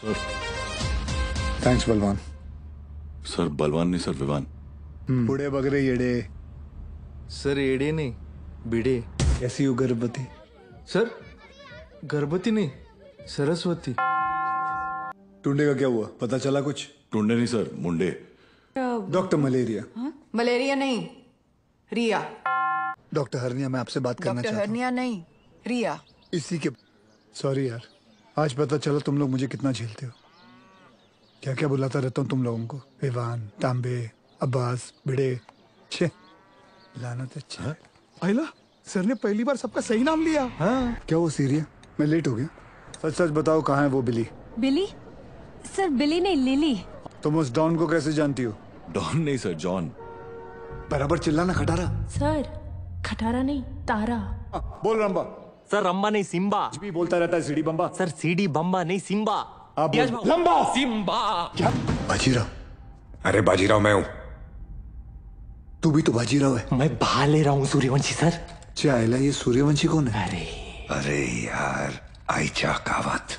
Sir thanks बलवान sir बलवान नहीं सर विवान बुढ़े बगरे येड़े सर येड़े नहीं बिड़े ऐसी हो गर्भवती सर गर्भवती नहीं सरस्वती टुंडे का क्या हुआ पता चला कुछ टुंडे नहीं सर मुंडे डॉक्टर मलेरिया हा? मलेरिया नहीं रिया डॉक्टर हरनिया मैं आपसे बात करना चाहता हूँ। हरनिया नहीं रिया इसी के सॉरी यार आज पता चला तुम लोग मुझे कितना झेलते हो क्या क्या बुलाता रहता हूँ तुम लोगों को विवान तांबे अब्बास बिड़े छे लाना तो आइला सर ने पहली बार सबका सही नाम लिया हाँ क्या वो सीरिया मैं लेट हो गया सच सच बताओ कहाँ है वो बिली बिली सर बिली नहीं लिली तुम उस डॉन को कैसे जानती हो डॉन नहीं सर जॉन बराबर चिल्लाना खटारा सर खटारा नहीं तारा आ, हाँ, बोल रंबा सर रम्बा नहीं सिम्बा कुछ भी बोलता रहता है सीडी बम्बा सर सीडी बम्बा नहीं सिम्बा अब लंबा सिम्बा क्या बाजीराव अरे बाजीराव मैं हूं तू भी तो बाजीराव है मैं बाहर ले रहा हूँ सूर्यवंशी सर चाहला अच्छा, ये सूर्यवंशी कौन है अरे अरे यार आई आईचा कावत